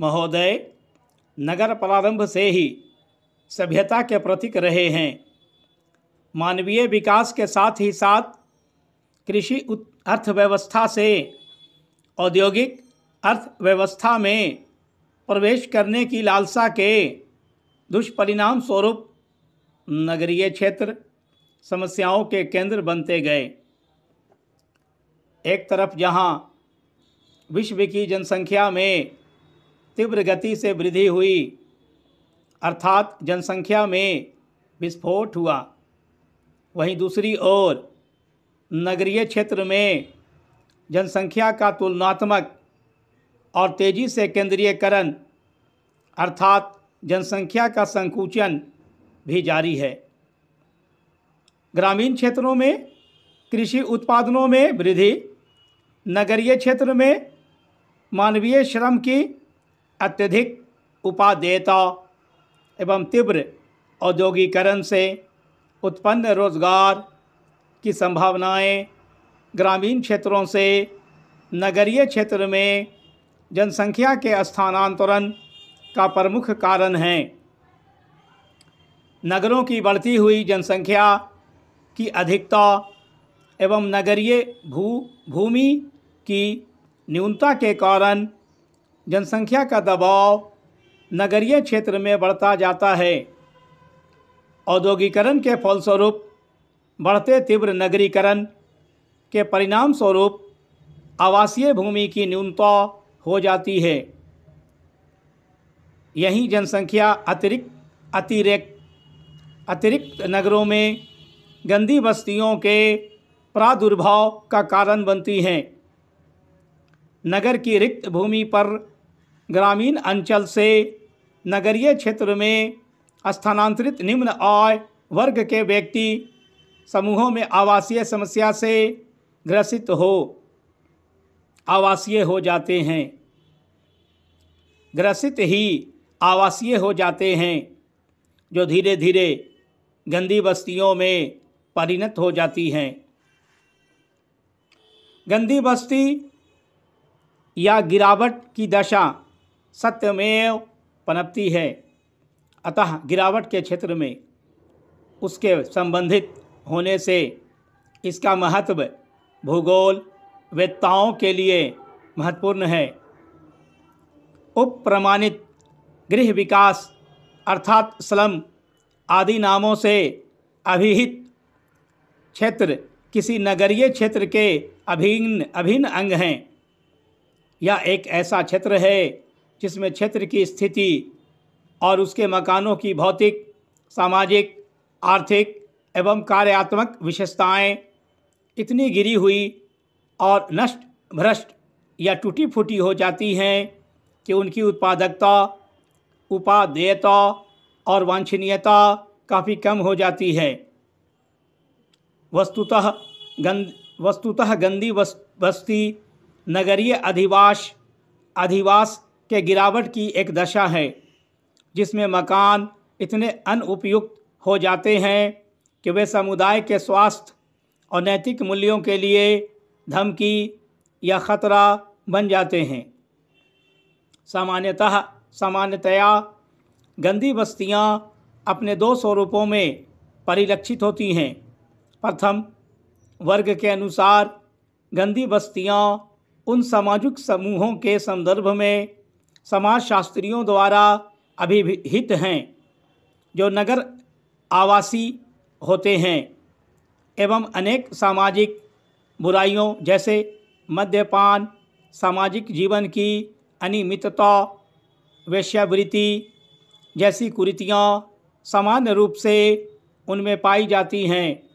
महोदय नगर प्रारंभ से ही सभ्यता के प्रतीक रहे हैं मानवीय विकास के साथ ही साथ कृषि अर्थव्यवस्था से औद्योगिक अर्थव्यवस्था में प्रवेश करने की लालसा के दुष्परिणाम स्वरूप नगरीय क्षेत्र समस्याओं के केंद्र बनते गए एक तरफ जहाँ विश्व की जनसंख्या में तीव्र गति से वृद्धि हुई अर्थात जनसंख्या में विस्फोट हुआ वहीं दूसरी ओर नगरीय क्षेत्र में जनसंख्या का तुलनात्मक और तेज़ी से केंद्रीयकरण अर्थात जनसंख्या का संकुचन भी जारी है ग्रामीण क्षेत्रों में कृषि उत्पादनों में वृद्धि नगरीय क्षेत्र में मानवीय श्रम की अत्यधिक उपादेयता एवं तीव्र औद्योगिकरण से उत्पन्न रोजगार की संभावनाएं ग्रामीण क्षेत्रों से नगरीय क्षेत्र में जनसंख्या के स्थानांतरण का प्रमुख कारण है नगरों की बढ़ती हुई जनसंख्या की अधिकता एवं नगरीय भू भूमि की न्यूनता के कारण जनसंख्या का दबाव नगरीय क्षेत्र में बढ़ता जाता है औद्योगिकरण के फलस्वरूप बढ़ते तीव्र नगरीकरण के परिणाम स्वरूप आवासीय भूमि की न्यूनता हो जाती है यही जनसंख्या अतिरिक्त अतिरिक्त अतिरिक्त नगरों में गंदी बस्तियों के प्रादुर्भाव का कारण बनती हैं नगर की रिक्त भूमि पर ग्रामीण अंचल से नगरीय क्षेत्र में स्थानांतरित निम्न आय वर्ग के व्यक्ति समूहों में आवासीय समस्या से ग्रसित हो आवासीय हो जाते हैं ग्रसित ही आवासीय हो जाते हैं जो धीरे धीरे गंदी बस्तियों में परिणत हो जाती हैं गंदी बस्ती या गिरावट की दशा सत्यमेव पनपती है अतः गिरावट के क्षेत्र में उसके संबंधित होने से इसका महत्व भूगोल वेत्ताओं के लिए महत्वपूर्ण है उपप्रमाणित गृह विकास अर्थात स्लम आदि नामों से अभिहित क्षेत्र किसी नगरीय क्षेत्र के अभिन्न अभिन्न अंग हैं यह एक ऐसा क्षेत्र है जिसमें क्षेत्र की स्थिति और उसके मकानों की भौतिक सामाजिक आर्थिक एवं कार्यात्मक विशेषताएं इतनी गिरी हुई और नष्ट भ्रष्ट या टूटी फूटी हो जाती हैं कि उनकी उत्पादकता उपादेयता और वांछनीयता काफ़ी कम हो जाती है वस्तुतः गंद वस्तुतः गंदी बस्ती नगरीय अधिवास अधिवास के गिरावट की एक दशा है जिसमें मकान इतने अनुपयुक्त हो जाते हैं कि वे समुदाय के स्वास्थ्य और नैतिक मूल्यों के लिए धमकी या ख़तरा बन जाते हैं सामान्यतः सामान्यतया गंदी बस्तियां अपने दो स्वरूपों में परिलक्षित होती हैं प्रथम वर्ग के अनुसार गंदी बस्तियां उन सामाजिक समूहों के संदर्भ में समाज शास्त्रियों द्वारा अभिहित हैं जो नगर आवासी होते हैं एवं अनेक सामाजिक बुराइयों जैसे मद्यपान सामाजिक जीवन की अनियमितता वेश्यावृत्ति जैसी कुरीतियाँ सामान्य रूप से उनमें पाई जाती हैं